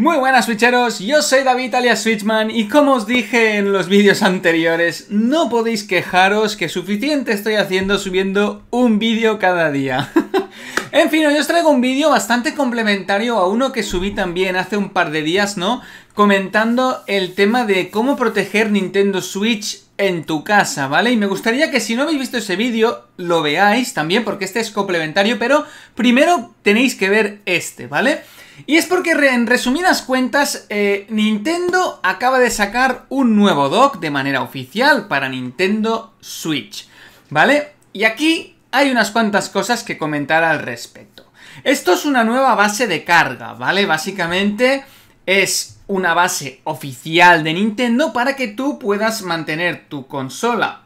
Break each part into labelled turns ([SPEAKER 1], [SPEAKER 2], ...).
[SPEAKER 1] Muy buenas switcheros, yo soy David alias Switchman y como os dije en los vídeos anteriores, no podéis quejaros que suficiente estoy haciendo subiendo un vídeo cada día. en fin, hoy os traigo un vídeo bastante complementario a uno que subí también hace un par de días, ¿no? Comentando el tema de cómo proteger Nintendo Switch en tu casa, ¿vale? Y me gustaría que si no habéis visto ese vídeo, lo veáis también porque este es complementario, pero primero tenéis que ver este, ¿vale? vale y es porque, en resumidas cuentas, eh, Nintendo acaba de sacar un nuevo dock de manera oficial para Nintendo Switch, ¿vale? Y aquí hay unas cuantas cosas que comentar al respecto. Esto es una nueva base de carga, ¿vale? Básicamente es una base oficial de Nintendo para que tú puedas mantener tu consola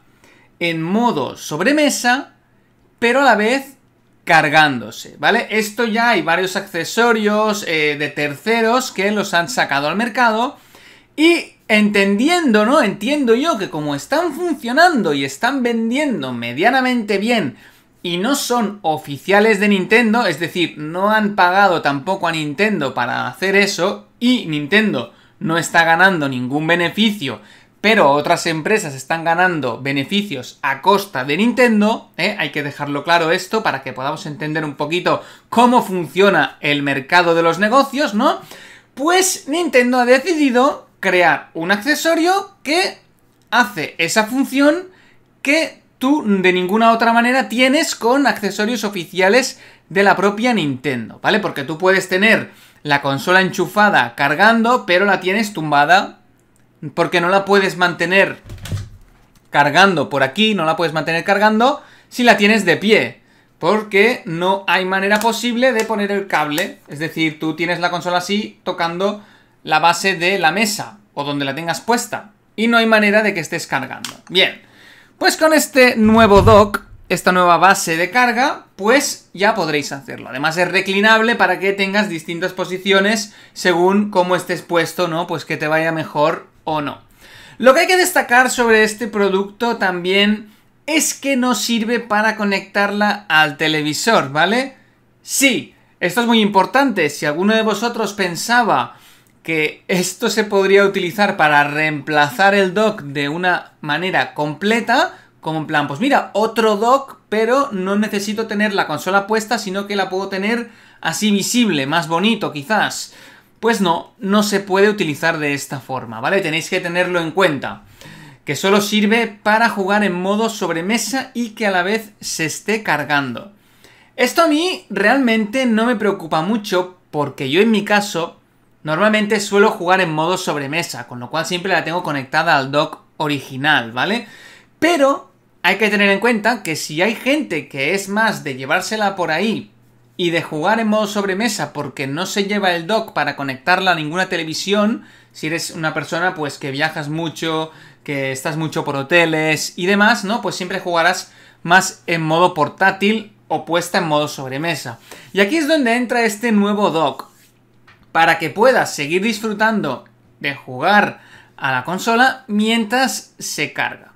[SPEAKER 1] en modo sobremesa, pero a la vez cargándose, ¿vale? Esto ya hay varios accesorios eh, de terceros que los han sacado al mercado y entendiendo, ¿no? Entiendo yo que como están funcionando y están vendiendo medianamente bien y no son oficiales de Nintendo, es decir, no han pagado tampoco a Nintendo para hacer eso y Nintendo no está ganando ningún beneficio pero otras empresas están ganando beneficios a costa de Nintendo, ¿eh? hay que dejarlo claro esto para que podamos entender un poquito cómo funciona el mercado de los negocios, ¿no? Pues Nintendo ha decidido crear un accesorio que hace esa función que tú de ninguna otra manera tienes con accesorios oficiales de la propia Nintendo, ¿vale? Porque tú puedes tener la consola enchufada cargando, pero la tienes tumbada porque no la puedes mantener cargando por aquí, no la puedes mantener cargando si la tienes de pie. Porque no hay manera posible de poner el cable. Es decir, tú tienes la consola así tocando la base de la mesa o donde la tengas puesta. Y no hay manera de que estés cargando. Bien, pues con este nuevo dock, esta nueva base de carga, pues ya podréis hacerlo. Además es reclinable para que tengas distintas posiciones según cómo estés puesto, ¿no? Pues que te vaya mejor o no. Lo que hay que destacar sobre este producto también es que no sirve para conectarla al televisor, ¿vale? Sí, esto es muy importante. Si alguno de vosotros pensaba que esto se podría utilizar para reemplazar el dock de una manera completa, como en plan, pues mira, otro dock, pero no necesito tener la consola puesta, sino que la puedo tener así visible, más bonito quizás. Pues no, no se puede utilizar de esta forma, ¿vale? Tenéis que tenerlo en cuenta. Que solo sirve para jugar en modo sobremesa y que a la vez se esté cargando. Esto a mí realmente no me preocupa mucho porque yo en mi caso normalmente suelo jugar en modo sobremesa, con lo cual siempre la tengo conectada al dock original, ¿vale? Pero hay que tener en cuenta que si hay gente que es más de llevársela por ahí y de jugar en modo sobremesa porque no se lleva el dock para conectarla a ninguna televisión, si eres una persona pues que viajas mucho, que estás mucho por hoteles y demás, ¿no? Pues siempre jugarás más en modo portátil o puesta en modo sobremesa. Y aquí es donde entra este nuevo dock. Para que puedas seguir disfrutando de jugar a la consola mientras se carga.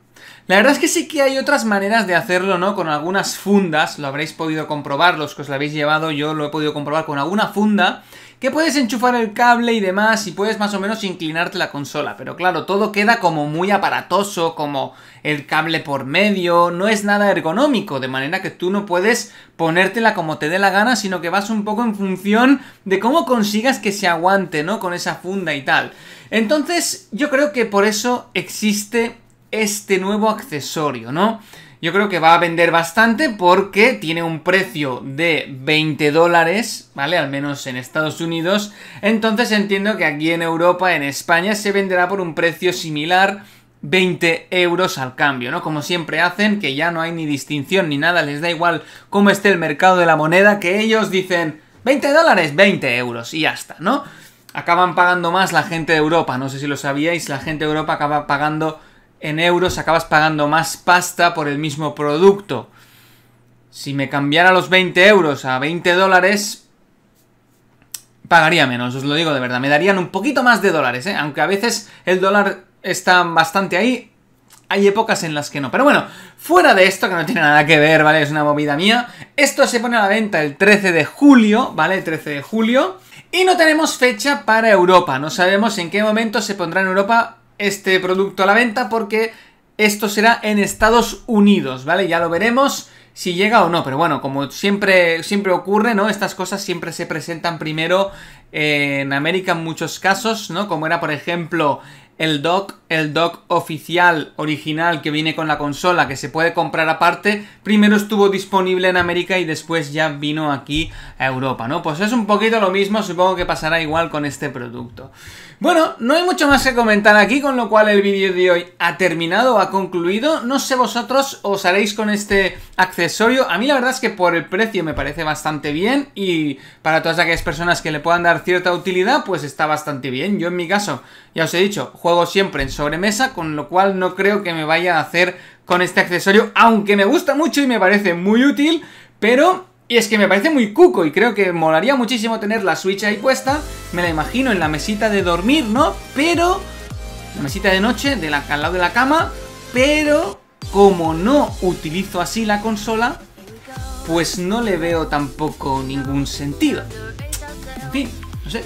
[SPEAKER 1] La verdad es que sí que hay otras maneras de hacerlo, ¿no? Con algunas fundas, lo habréis podido comprobar, los que os la habéis llevado, yo lo he podido comprobar con alguna funda, que puedes enchufar el cable y demás y puedes más o menos inclinarte la consola. Pero claro, todo queda como muy aparatoso, como el cable por medio, no es nada ergonómico, de manera que tú no puedes ponértela como te dé la gana, sino que vas un poco en función de cómo consigas que se aguante, ¿no? Con esa funda y tal. Entonces, yo creo que por eso existe este nuevo accesorio, ¿no? Yo creo que va a vender bastante porque tiene un precio de 20 dólares, ¿vale? Al menos en Estados Unidos. Entonces entiendo que aquí en Europa, en España, se venderá por un precio similar. 20 euros al cambio, ¿no? Como siempre hacen, que ya no hay ni distinción ni nada, les da igual cómo esté el mercado de la moneda, que ellos dicen 20 dólares, 20 euros y ya está, ¿no? Acaban pagando más la gente de Europa, no sé si lo sabíais, la gente de Europa acaba pagando en euros acabas pagando más pasta por el mismo producto. Si me cambiara los 20 euros a 20 dólares, pagaría menos, os lo digo de verdad. Me darían un poquito más de dólares, ¿eh? aunque a veces el dólar está bastante ahí. Hay épocas en las que no. Pero bueno, fuera de esto, que no tiene nada que ver, ¿vale? Es una movida mía. Esto se pone a la venta el 13 de julio, ¿vale? El 13 de julio. Y no tenemos fecha para Europa. No sabemos en qué momento se pondrá en Europa este producto a la venta porque esto será en Estados Unidos, ¿vale? Ya lo veremos si llega o no, pero bueno, como siempre, siempre ocurre, ¿no? Estas cosas siempre se presentan primero en América en muchos casos, ¿no? Como era, por ejemplo, el doc el dock oficial original que viene con la consola que se puede comprar aparte, primero estuvo disponible en América y después ya vino aquí a Europa, ¿no? Pues es un poquito lo mismo, supongo que pasará igual con este producto. Bueno, no hay mucho más que comentar aquí, con lo cual el vídeo de hoy ha terminado, ha concluido. No sé vosotros os haréis con este accesorio. A mí la verdad es que por el precio me parece bastante bien y para todas aquellas personas que le puedan dar cierta utilidad, pues está bastante bien. Yo en mi caso, ya os he dicho, juego siempre en sobremesa, con lo cual no creo que me vaya a hacer con este accesorio, aunque me gusta mucho y me parece muy útil, pero y es que me parece muy cuco y creo que molaría muchísimo tener la Switch ahí puesta. Me la imagino en la mesita de dormir, ¿no? Pero... La mesita de noche, de al lado de la cama. Pero... Como no utilizo así la consola, pues no le veo tampoco ningún sentido. En fin, no sé.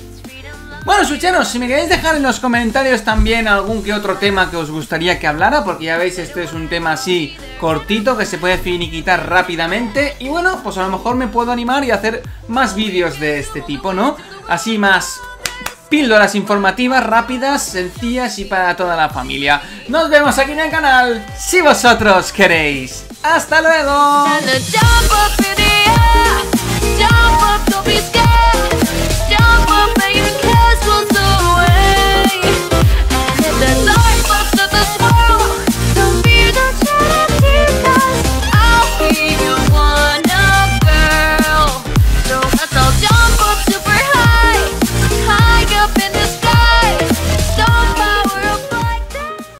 [SPEAKER 1] Bueno, sucheros, si me queréis dejar en los comentarios también algún que otro tema que os gustaría que hablara, porque ya veis, este es un tema así cortito que se puede finiquitar rápidamente. Y bueno, pues a lo mejor me puedo animar y hacer más vídeos de este tipo, ¿no? Así más píldoras informativas rápidas, sencillas y para toda la familia. Nos vemos aquí en el canal, si vosotros queréis. ¡Hasta luego!